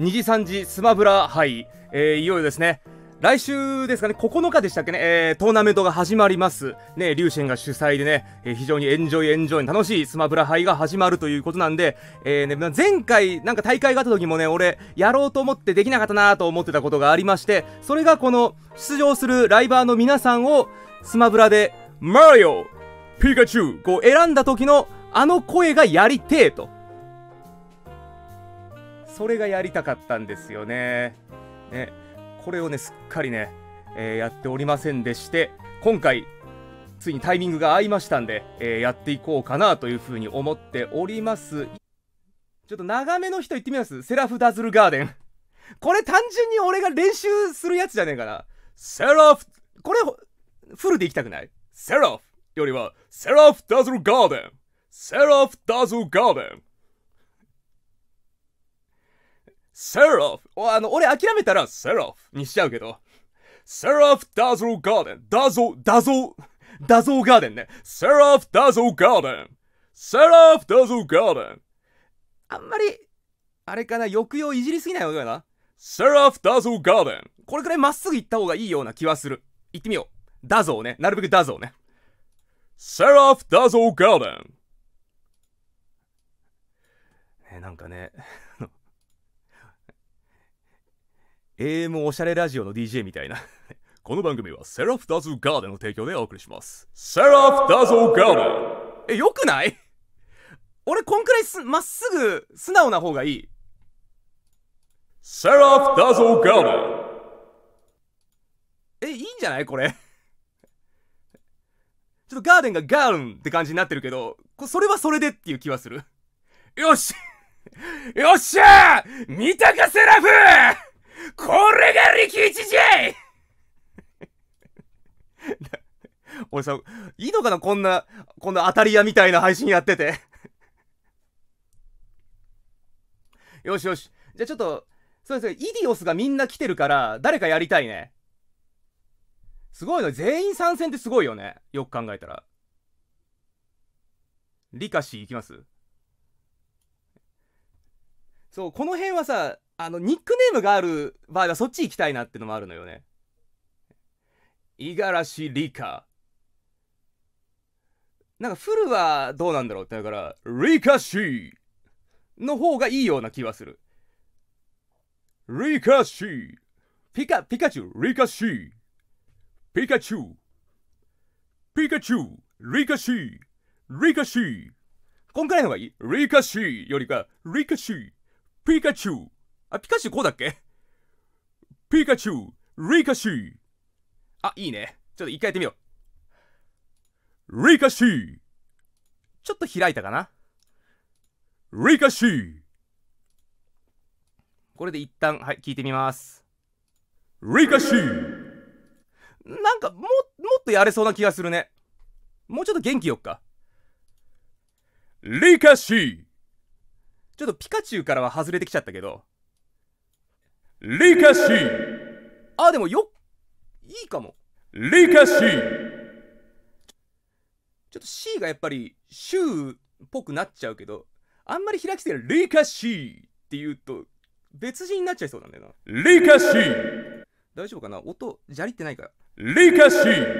2時3時スマブラ杯、えー、いよいよですね、来週ですかね、9日でしたっけね、えー、トーナメントが始まります。ね、リュウシェンが主催でね、えー、非常にエンジョイエンジョイ楽しいスマブラ杯が始まるということなんで、えー、ね、前回なんか大会があった時もね、俺、やろうと思ってできなかったなと思ってたことがありまして、それがこの、出場するライバーの皆さんを、スマブラで、マリオピカチュウこう選んだ時の、あの声がやりてえと。それがやりたかったんですよね。ねこれをね、すっかりね、えー、やっておりませんでして、今回、ついにタイミングが合いましたんで、えー、やっていこうかなというふうに思っております。ちょっと長めの人行ってみますセラフダズルガーデン。これ単純に俺が練習するやつじゃねえかな。セラフ、これ、フルで行きたくないセラフよりは、セラフダズルガーデン。セラフダズルガーデン。セラフあの、俺諦めたらセラフにしちゃうけど。セラフダゾーガーデン。ダゾー、ダゾー、ダゾーガーデンね。セラフダゾーガーデン。セラフダゾーガーデン。あんまり、あれかな、抑揚いじりすぎない方がな。セラフダゾーガーデン。これくらいまっすぐ行った方がいいような気はする。行ってみよう。ダゾーね。なるべくダゾーね。セラフダゾーガーデン。ね、なんかね AM おしゃれラジオの DJ みたいな この番組はセラフダズガーデンの提供でお送りします。セラフダズガーデンえ、よくない俺こんくらいす、まっすぐ、素直な方がいい。セラフダズガーデンえ、いいんじゃないこれちょっとガーデンがガーンって感じになってるけど、それはそれでっていう気はする。よしよっしゃー見たかセラフこれが力一じゃい俺さ、いいのかなこんな、こんな当たり屋みたいな配信やってて よしよし。じゃあちょっと、そうですね、イディオスがみんな来てるから、誰かやりたいね。すごいの。全員参戦ってすごいよね。よく考えたら。リカシーいきますそう、この辺はさ、あの、ニックネームがある場合はそっち行きたいなってのもあるのよね。五十嵐リカ。なんかフルはどうなんだろうってだから、リカシーの方がいいような気はする。リカシーピカ、ピカチュウ、リカシーピカチュウピカチュウ、リカシーリカシーこんくらいの方がいいリカシーよりか、リカシーピカチュウあ、ピカチュウこうだっけピカチュウ、リカシー。あ、いいね。ちょっと一回やってみよう。リカシー。ちょっと開いたかなリカシー。これで一旦、はい、聞いてみます。リカシー。なんか、も、もっとやれそうな気がするね。もうちょっと元気よっか。リカシー。ちょっとピカチュウからは外れてきちゃったけど。リカシーあ、でもよ、いいかも。リカシーちょっと C がやっぱり、シューっぽくなっちゃうけど、あんまり開きすぎるリカシーって言うと、別人になっちゃいそうなんだよな。リカシー大丈夫かな音、砂利ってないから。リカシー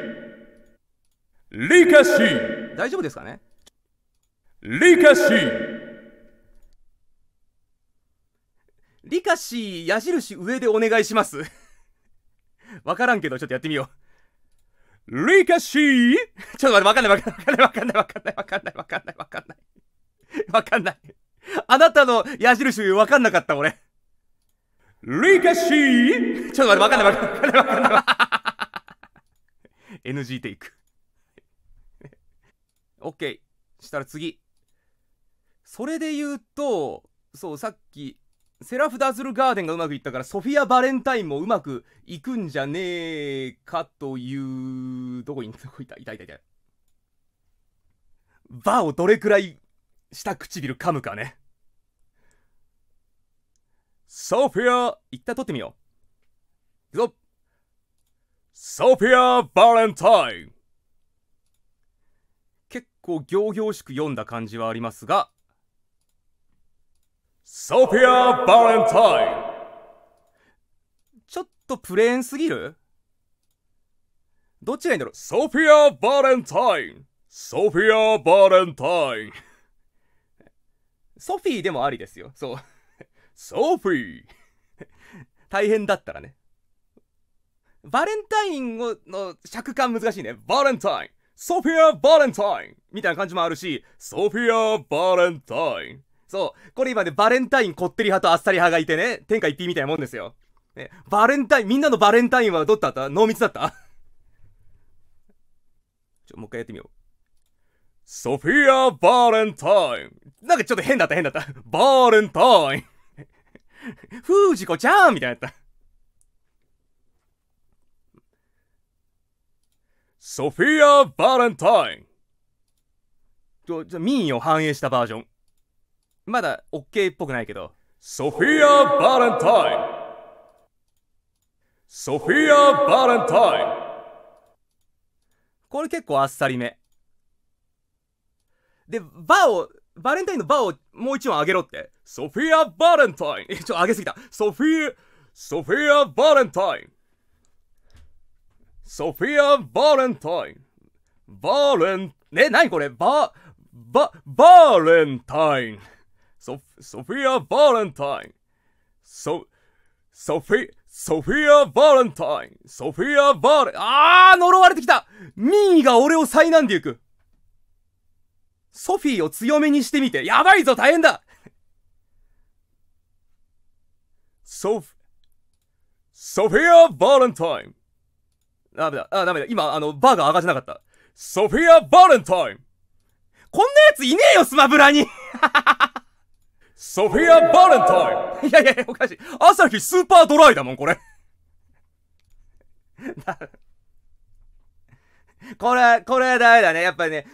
リカシー大丈夫ですかねリカシーリカシー矢印上でお願いします。わからんけど、ちょっとやってみよう。リカシーちょっと待って、わかんないわかんないわかんないわかんないわかんないわかんないわかんない。わかんない。あなたの矢印わかんなかった、俺。リカシーちょっと待って、わかんないわかんないわかんないわかんない。NG テイク。OK。したら次。それで言うと、そう、さっき、セラフ・ダズル・ガーデンがうまくいったからソフィア・バレンタインもうまくいくんじゃねえかというどこにどこいたいたいたいたバーをどれくらい下唇噛むかねソフィア一旦取ってみよういくぞソフィア・バレンタイン結構行々しく読んだ感じはありますがソフィア・バレンタインちょっとプレーンすぎるどっちがいいんだろうソフィア・バレンタインソフィア・バレンタインソフィーでもありですよ。そう。ソフィー大変だったらね。バレンタインをの尺感難しいね。バレンタインソフィア・バレンタインみたいな感じもあるし、ソフィア・バレンタインそう。これ今ね、バレンタインこってり派とあっさり派がいてね、天下一品みたいなもんですよ。ね、バレンタイン、みんなのバレンタインはどっだった濃密だったちょ、もう一回やってみよう。ソフィア・バレンタイン。なんかちょっと変だった、変だった。バレンタイン。フージコちゃんみたいなやった。ソフィア・バレンタイン。ちょ、じゃ、民意を反映したバージョン。まだオッケーっぽくないけどソフィア・バレンタインソフィア・バレンタインこれ結構あっさりめでバをバレンタインのバをもう一音上げろってソフィア・バレンタインえちょ上げすぎたソフィアソフィア・バレンタインソフィア・バレンタインバレンえ何これバババレンタインソソフィア・バレンタインソ、ソフィ、ソフィア・バレンタインソフィア・バレン、あー呪われてきた民意が俺を災難で行くソフィーを強めにしてみて、やばいぞ大変だソフ、ソフィア・バレンタインダメだ、あ、ダメだ、今、あの、バーが上がじなかった。ソフィア・バレンタインこんなやついねえよ、スマブラにソフィア・バレンタインいやいやいや、おかしい。朝日スーパードライだもん、これ。これ、これダメだね。やっぱりね、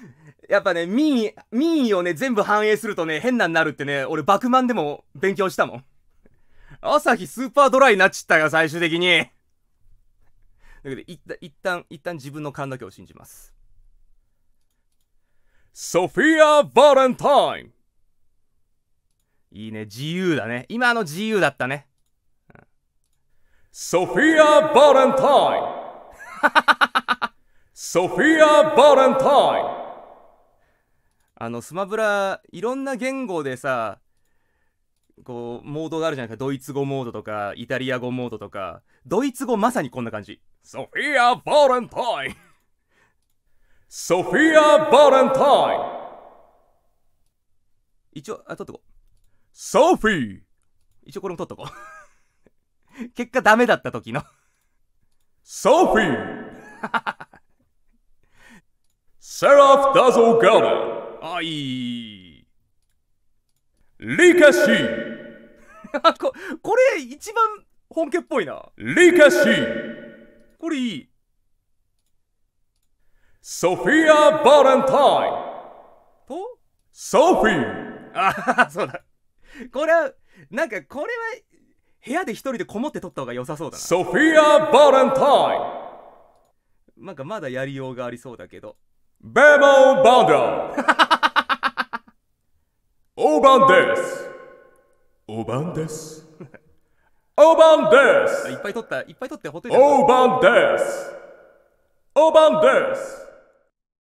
やっぱね、民意、民意をね、全部反映するとね、変なになるってね、俺、バクマンでも勉強したもん。朝日スーパードライになっちったよ、最終的に。だけど、一旦、一旦、一旦自分の勘だけを信じます。ソフィア・バレンタインいいね、自由だね。今の自由だったね。ソフィア・バレンタインソフィア・バレンタインあの、スマブラ、いろんな言語でさ、こう、モードがあるじゃないか。ドイツ語モードとか、イタリア語モードとか、ドイツ語まさにこんな感じ。ソフィア・バレンタインソフィア・バレンタイン一応、あ、取ってこソフィー一応これも取っとこう 結果ダメだった時のソフィーセラフ・ダゾガルあいいリカシーあ、ここれ一番本家っぽいなリカシーこれいいソフィア・バレンタインとソフィーあそうだこれはなんかこれは部屋で一人でこもって撮った方が良さそうだなソフィア・バレンタインなんかまだやりようがありそうだけどベモ・バンダオーバンですオーバンですオーバンですいっぱい撮ったいっぱい撮ってほとテルオーバンですオーバンです